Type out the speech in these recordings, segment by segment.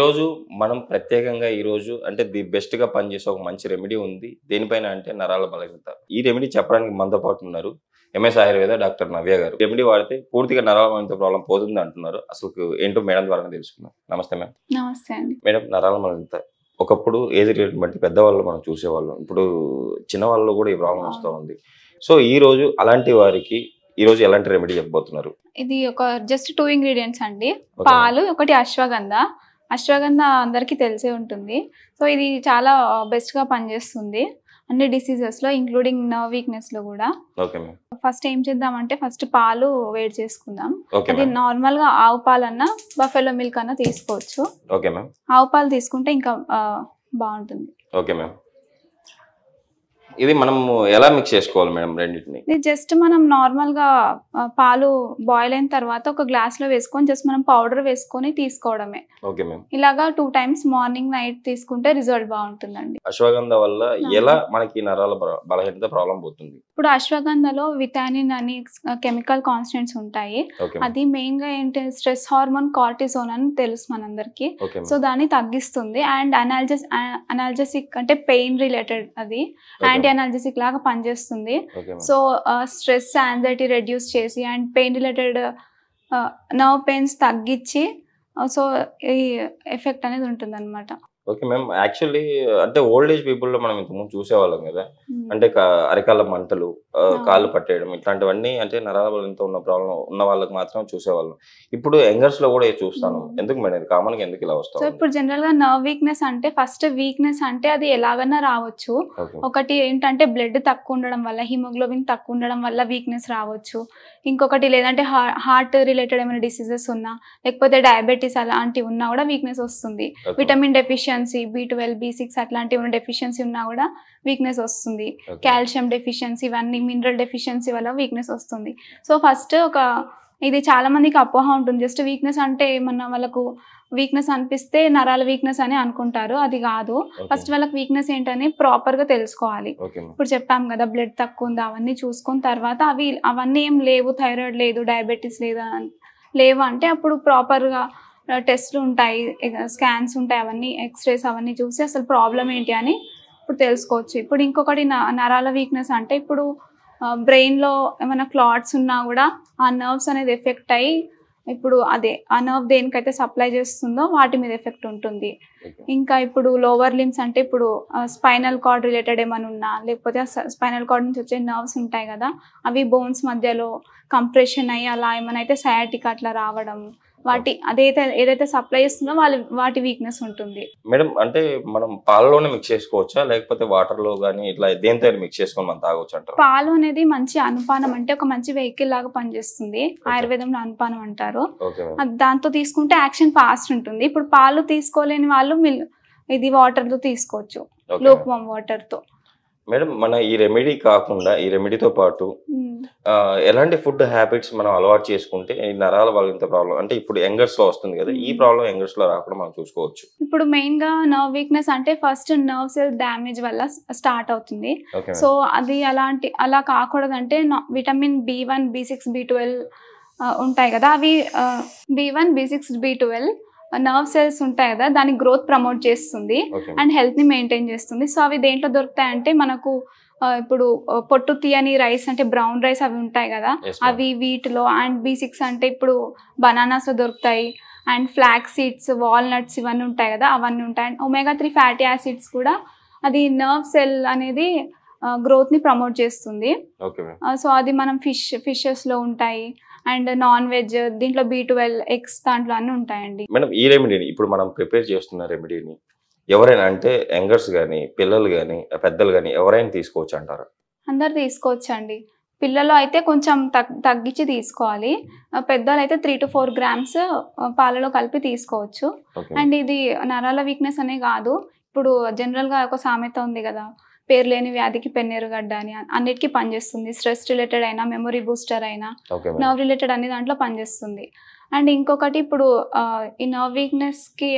ఈరోజు మనం ప్రత్యేకంగా ఈరోజు అంటే ది బెస్ట్గా పనిచేసే ఒక మంచి రెమెడీ ఉంది దేనిపైన అంటే నరాల బలహీనత ఈ రెమెడీ చెప్పడానికి మనతో పాటు ఉన్నారు ఎంఎస్ ఆయుర్వేద డాక్టర్ నవ్య గారు రెమెడీ వాడితే పూర్తిగా నరాల బలహీనత ప్రాబ్లం పోతుంది అంటున్నారు అసలు ఏంటో మేడం ద్వారా తెలుసుకున్నాం నమస్తే మేడం నమస్తే అండి మేడం నరాల బలహీనత ఒకప్పుడు ఏజ్ రిలేట్ పెద్దవాళ్ళు మనం చూసేవాళ్ళం ఇప్పుడు చిన్నవాళ్ళు కూడా ఈ ప్రాబ్లం వస్తూ ఉంది సో ఈ రోజు అలాంటి వారికి ఈ రోజు ఎలాంటి రెమెడీ చెప్పబోతున్నారు ఇది ఒక జస్ట్ టూ ఇంగ్రీడియంట్స్ అండి పాలు ఒకటి అశ్వగంధ అశ్వగంధ అందరికీ తెలిసే ఉంటుంది సో ఇది చాలా బెస్ట్గా పనిచేస్తుంది అన్ని డిసీజెస్లో ఇంక్లూడింగ్ నర్వ్ వీక్నెస్లో కూడా ఫస్ట్ ఏం చేద్దామంటే ఫస్ట్ పాలు వేడి చేసుకుందాం అది నార్మల్గా ఆవు పాలన్నా బఫెలో మిల్క్ అన్నా తీసుకోవచ్చు ఆవు పాలు తీసుకుంటే ఇంకా బాగుంటుంది ఓకే మ్యామ్ ఇది మనం ఎలా మిక్స్ చేసుకోవాలి మేడం రెండింటిని ఇది జస్ట్ మనం నార్మల్ గా పాలు బాయిల్ అయిన తర్వాత ఒక గ్లాస్ లో వేసుకొని జస్ట్ మనం పౌడర్ వేసుకొని తీసుకోవడమే ఓకే ఇలాగా టూ టైమ్స్ మార్నింగ్ నైట్ తీసుకుంటే రిజల్ట్ బాగుంటుందండి అశ్వగంధ వల్ల ఎలా మనకి నరాల బలహీనత ప్రాబ్లం పోతుంది ఇప్పుడు అశ్వగంధలో విటామిన్ అని కెమికల్ కాన్స్టెంట్స్ ఉంటాయి అది మెయిన్ గా ఏంటి స్ట్రెస్ హార్మోన్ కార్టిజోన్ అని తెలుసు మనందరికి సో దాన్ని తగ్గిస్తుంది అండ్ అనాలజెస్ అనాలజెసిక్ అంటే పెయిన్ రిలేటెడ్ అది అండ్ యాంటీ లాగా పనిచేస్తుంది సో స్ట్రెస్ యాంగ్జైటీ రెడ్యూస్ చేసి and pain related nerve pains తగ్గించి సో ఈ ఎఫెక్ట్ అనేది ఉంటుంది అనమాట ఓకే మ్యామ్ యాక్చువల్లీ అంటే ఓల్డ్ ఏజ్ పీపుల్లో మనం ఇంతకుముందు చూసేవాళ్ళం కదా అంటే అరికాల మంటలు కాళ్ళు పట్టేయడం ఇట్లాంటివన్నీ అంటే నరాల ఉన్న ప్రాబ్లం ఉన్న వాళ్ళకి మాత్రం చూసేవాళ్ళం ఇప్పుడు యంగర్స్ లో కూడా చూస్తాను ఎందుకు మేడం కామన్ గా ఎందుకు ఇలా వస్తాం ఇప్పుడు జనరల్ గా నర్వ్ వీక్నెస్ అంటే ఫస్ట్ వీక్నెస్ అంటే అది ఎలాగైనా రావచ్చు ఒకటి ఏంటంటే బ్లడ్ తక్కువ ఉండడం వల్ల హిమోగ్లోబిన్ తక్కువ ఉండడం వల్ల వీక్నెస్ రావచ్చు ఇంకొకటి లేదంటే హార్ట్ రిలేటెడ్ ఏమైనా డిసీజెస్ ఉన్నా లేకపోతే డయాబెటీస్ అలాంటివి ఉన్నా కూడా వీక్నెస్ వస్తుంది విటమిన్ డెఫిషియన్ deficiency B twelve B six అట్లాంటివి డెఫిషియన్సీ ఉన్నా కూడా వీక్నెస్ వస్తుంది కాల్షియం డెఫిషియన్సీ ఇవన్నీ మినరల్ డెఫిషియన్సీ వల్ల వీక్నెస్ వస్తుంది సో ఫస్ట్ ఒక ఇది చాలా మందికి అపోహ ఉంటుంది జస్ట్ వీక్నెస్ అంటే ఏమన్నా వాళ్ళకు వీక్నెస్ అనిపిస్తే నరాల వీక్నెస్ అని అనుకుంటారు అది కాదు ఫస్ట్ వాళ్ళకి వీక్నెస్ ఏంటని ప్రాపర్ గా తెలుసుకోవాలి ఇప్పుడు చెప్పాం కదా బ్లడ్ తక్కువ ఉంది అవన్నీ చూసుకున్న తర్వాత అవి అవన్నీ ఏం లేవు థైరాయిడ్ లేదు డయాబెటీస్ లేదా లేవు అంటే అప్పుడు ప్రాపర్ గా టెస్ట్లు ఉంటాయి స్కాన్స్ ఉంటాయి అవన్నీ ఎక్స్రేస్ అవన్నీ చూసి అసలు ప్రాబ్లం ఏంటి అని ఇప్పుడు తెలుసుకోవచ్చు ఇప్పుడు ఇంకొకటి నరాల వీక్నెస్ అంటే ఇప్పుడు బ్రెయిన్లో ఏమైనా క్లాట్స్ ఉన్నా కూడా ఆ నర్వ్స్ అనేది ఎఫెక్ట్ అయ్యి ఇప్పుడు అదే ఆ నర్వ్ దేనికైతే సప్లై చేస్తుందో వాటి మీద ఎఫెక్ట్ ఉంటుంది ఇంకా ఇప్పుడు లోవర్ లిమ్స్ అంటే ఇప్పుడు స్పైనల్ కార్డ్ రిలేటెడ్ ఏమైనా ఉన్నా లేకపోతే స్పైనల్ కార్డ్ నుంచి వచ్చే నర్వ్స్ ఉంటాయి కదా అవి బోన్స్ మధ్యలో కంప్రెషన్ అయ్యి అలా ఏమైనా అయితే సయాటిక్ అట్లా రావడం వాటి అదైతే ఏదైతే సప్లై చేస్తుందో వాళ్ళ వాటి వీక్నెస్ ఉంటుంది మేడం అంటే మనం పాలలోనే మిక్స్ చేసుకోవచ్చా లేకపోతే వాటర్ లో కానీ ఇట్లా దేంతో మిక్స్ చేసుకొని మనం తాగొచ్చు అంటారు పాలు అనేది మంచి అనుపానం అంటే ఒక మంచి వెహికల్ లాగా పనిచేస్తుంది ఆయుర్వేదంలో అనుపానం అంటారు దాంతో తీసుకుంటే యాక్షన్ ఫాస్ట్ ఉంటుంది ఇప్పుడు పాలు తీసుకోలేని వాళ్ళు ఇది వాటర్ తో తీసుకోవచ్చు లోక్ వాటర్ తో మేడం మన ఈ రెమెడీ కాకుండా ఈ రెమెడీతో పాటు ఎలాంటి ఫుడ్ హ్యాబిట్స్ మనం అలవాటు చేసుకుంటే నరాల వాళ్ళ ఇంత ప్రాబ్లం అంటే ఇప్పుడు యంగర్స్ లో వస్తుంది కదా ఈ ప్రాబ్లం యంగర్స్ లో రాకుండా మనం చూసుకోవచ్చు ఇప్పుడు మెయిన్ గా నర్వ్ వీక్నెస్ అంటే ఫస్ట్ నర్వ్ సెల్ డామేజ్ వల్ల స్టార్ట్ అవుతుంది సో అది అలాంటి అలా కాకూడదంటే vitamin B one B six B twelve ఉంటాయి కదా అవి B one B six B twelve nerve cells ఉంటాయి కదా దాని గ్రోత్ ప్రమోట్ చేస్తుంది అండ్ హెల్త్ ని మెయింటైన్ చేస్తుంది సో అవి దేంట్లో దొరుకుతాయంటే మనకు ఇప్పుడు పొట్టు తీయని రైస్ అంటే బ్రౌన్ రైస్ అవి ఉంటాయి కదా అవి వీటిలో అండ్ బీ సిక్స్ అంటే ఇప్పుడు బనానాస్ దొరుకుతాయి అండ్ ఫ్లాక్ సీడ్స్ వాల్నట్స్ ఇవన్నీ ఉంటాయి కదా అవన్నీ ఉంటాయి and omega three fatty acids కూడా అది నర్వ్ సెల్ అనేది గ్రోత్ ని ప్రమోట్ చేస్తుంది సో అది మనం ఫిష్ ఫిషెస్ లో ఉంటాయి అండ్ నాన్ వెజ్ దీంట్లో బీ ట్వెల్వ్ ఎగ్స్ దాంట్లో అన్ని ఉంటాయండి మేడం ఈ రెమెడీని ఇప్పుడు మనం ప్రిపేర్ చేస్తున్న రెమెడీని ఎవరైనా అంటే యంగర్స్ కానీ పిల్లలు కానీ పెద్దలు కానీ ఎవరైనా తీసుకోవచ్చు అంటారు అందరు తీసుకోవచ్చండి పిల్లలు అయితే కొంచెం తగ్గించి తీసుకోవాలి పెద్దలు అయితే త్రీ టు ఫోర్ గ్రామ్స్ పాలలో కలిపి తీసుకోవచ్చు అండ్ ఇది నరాల వీక్నెస్ అనే కాదు ఇప్పుడు జనరల్గా ఒక సామెత ఉంది కదా పేరు లేని వ్యాధికి గడ్డ అని అన్నిటికీ పనిచేస్తుంది స్ట్రెస్ రిలేటెడ్ అయినా మెమొరీ బూస్టర్ అయినా నర్వ్ రిలేటెడ్ అన్ని దాంట్లో పనిచేస్తుంది అండ్ ఇంకొకటి ఇప్పుడు ఈ నర్వ్ వీక్నెస్కి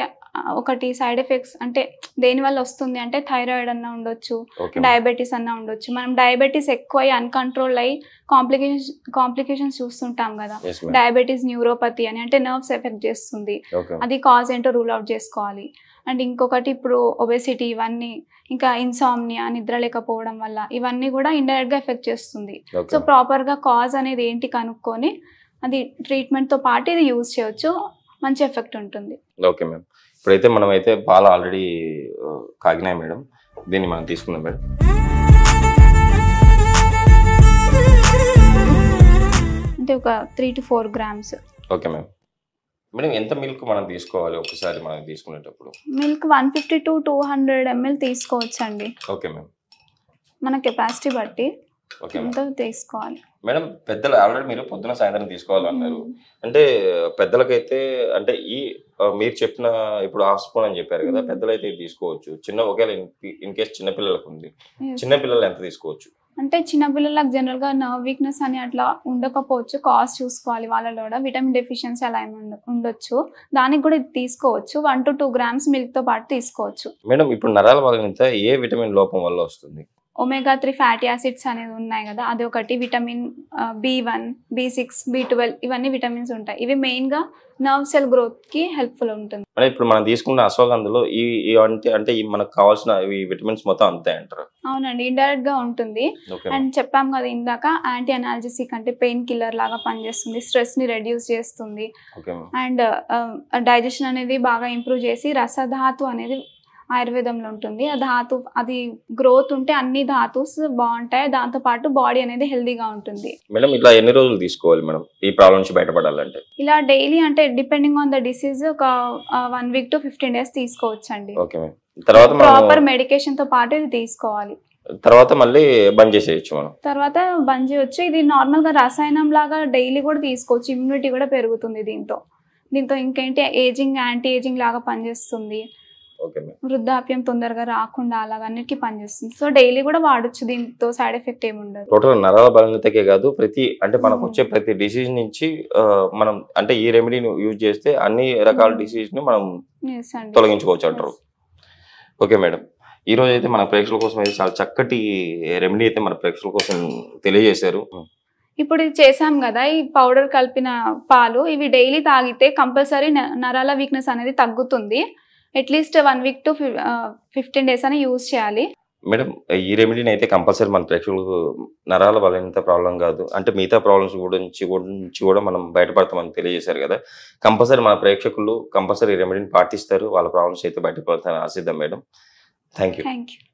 ఒకటి సైడ్ ఎఫెక్ట్స్ అంటే దేని వల్ల వస్తుంది అంటే థైరాయిడ్ అన్న ఉండొచ్చు డయాబెటీస్ అన్న ఉండొచ్చు మనం డయాబెటీస్ ఎక్కువ అయ్యి అన్కంట్రోల్ అయ్యి కాంప్లికేషన్ కాంప్లికేషన్స్ చూస్తుంటాం కదా డయాబెటీస్ న్యూరోపతి అని అంటే నర్వ్స్ ఎఫెక్ట్ చేస్తుంది అది కాజ్ ఏంటో రూల్ అవుట్ చేసుకోవాలి అండ్ ఇంకొకటి ఇప్పుడు ఒబెసిటీ ఇవన్నీ ఇంకా ఇన్సామ్నియా నిద్ర లేకపోవడం వల్ల ఇవన్నీ కూడా ఇండైరెక్ట్ గా ఎఫెక్ట్ చేస్తుంది సో ప్రాపర్ గా కాజ్ అనేది ఏంటి కనుక్కొని అది ట్రీట్మెంట్ తో పాటు ఇది యూజ్ చేయొచ్చు మంచి ఎఫెక్ట్ ఉంటుంది ఓకే మ్యామ్ ఇప్పుడైతే మనమైతే పాలు ఆల్రెడీ కాగినాయి మేడం దీన్ని మనం తీసుకుందాం మేడం అంటే ఒక three to four grams okay ma'am madam ఎంత మిల్క్ మనం తీసుకోవాలి ఒకసారి మనం తీసుకునేటప్పుడు milk one fifty to two hundred ML తీసుకోవచ్చండి ఓకే మ్యామ్ మన కెపాసిటీ బట్టి ఓకే తీసుకోవాలి మేడం పెద్దలు ఆల్రెడీ మీరు పొద్దున సాయంత్రం తీసుకోవాలన్నారు అంటే పెద్దలకైతే అంటే ఈ మీరు చెప్పిన ఇప్పుడు ఆస్పోన్ అని చెప్పారు కదా పెద్దలైతే తీసుకోవచ్చు చిన్న ఒకవేళ ఇన్ కేస్ చిన్నపిల్లలకు ఉంది చిన్నపిల్లలు ఎంత తీసుకోవచ్చు అంటే చిన్నపిల్లలకు జనరల్గా నర్వ్ వీక్నెస్ అని అట్లా ఉండకపోవచ్చు కాస్ట్ చూసుకోవాలి వాళ్ళలో కూడా విటమిన్ డెఫిషియన్సీ అలా ఏమి ఉండొచ్చు దానికి కూడా తీసుకోవచ్చు వన్ టు టూ గ్రామ్స్ తో పాటు తీసుకోవచ్చు మేడం ఇప్పుడు నరాల బలహీనత ఏ విటమిన్ లోపం వల్ల వస్తుంది ఒమేగా త్రీ ఫ్యాటీ యాసిడ్స్ అనేది ఉన్నాయి కదా అది ఒకటి vitamin B one B six B twelve ఇవన్నీ విటమిన్స్ ఉంటాయి ఇవి మెయిన్ గా నర్వ్ సెల్ గ్రోత్ కి హెల్ప్ఫుల్ ఉంటుంది అంటే ఇప్పుడు మనం తీసుకున్న అశ్వగంధలో ఈ అంటే అంటే మనకు కావాల్సిన విటమిన్స్ మొత్తం అంతే అంటారు అవునండి ఇండైరెక్ట్ గా ఉంటుంది అండ్ చెప్పాం కదా ఇందాక యాంటీ అనాలజిసిక్ అంటే పెయిన్ కిల్లర్ లాగా పనిచేస్తుంది స్ట్రెస్ ని రెడ్యూస్ చేస్తుంది అండ్ డైజెషన్ అనేది బాగా ఇంప్రూవ్ చేసి రసధాతు అనేది ఆయుర్వేదంలో ఉంటుంది ఆ ధాతు అది గ్రోత్ ఉంటే అన్ని ధాతుస్ బాగుంటాయి దాంతో పాటు బాడీ అనేది హెల్దీగా ఉంటుంది మేడం ఇలా ఎన్ని రోజులు తీసుకోవాలి మేడం ఈ ప్రాబ్లం నుంచి బయటపడాలంటే ఇలా డైలీ అంటే డిపెండింగ్ ఆన్ ద డిసీజ్ ఒక one week to fifteen days తీసుకోవచ్చు అండి తర్వాత ప్రాపర్ మెడికేషన్ తో పాటు ఇది తీసుకోవాలి తర్వాత మళ్ళీ బంద్ చేసేయచ్చు మనం తర్వాత బంద్ చేయొచ్చు ఇది నార్మల్ గా రసాయనం లాగా డైలీ కూడా తీసుకోవచ్చు ఇమ్యూనిటీ కూడా పెరుగుతుంది దీంతో దీంతో ఇంకేంటి ఏజింగ్ యాంటీ ఏజింగ్ లాగా పనిచేస్తుంది వృద్ధాప్యం తొందరగా రాకుండా అలాగన్నిటికీ పనిచేస్తుంది సో డైలీ కూడా వాడచ్చు దీంతో సైడ్ ఎఫెక్ట్ ఏముండదు టోటల్ నరాల బలహీనతకే కాదు ప్రతి అంటే hmm. మనకు వచ్చే ప్రతి డిసీజ్ నుంచి మనం అంటే ఈ రెమెడీని యూజ్ చేస్తే అన్ని రకాల hmm. డిసీజ్ ని మనం తొలగించుకోవచ్చు అంటారు ఓకే మేడం ఈ రోజు అయితే మన ప్రేక్షకుల కోసం అయితే చాలా చక్కటి రెమెడీ అయితే మన ప్రేక్షకుల కోసం తెలియజేశారు hmm. ఇప్పుడు ఇది చేసాం కదా ఈ పౌడర్ కలిపిన పాలు ఇవి డైలీ తాగితే కంపల్సరీ నరాల వీక్నెస్ అనేది తగ్గుతుంది at least one week to fifteen days అని యూజ్ చేయాలి మేడం ఈ రెమెడీని అయితే కంపల్సరీ మన ప్రేక్షకులకు నరాల బలహీనత ప్రాబ్లం కాదు అంటే మిగతా ప్రాబ్లమ్స్ గురించి గురించి కూడా మనం బయటపడతామని తెలియజేశారు కదా కంపల్సరీ మన ప్రేక్షకులు కంపల్సరీ రెమెడీని పాటిస్తారు వాళ్ళ ప్రాబ్లమ్స్ అయితే బయటపడతాయని ఆశిద్దాం మేడం థ్యాంక్ యూ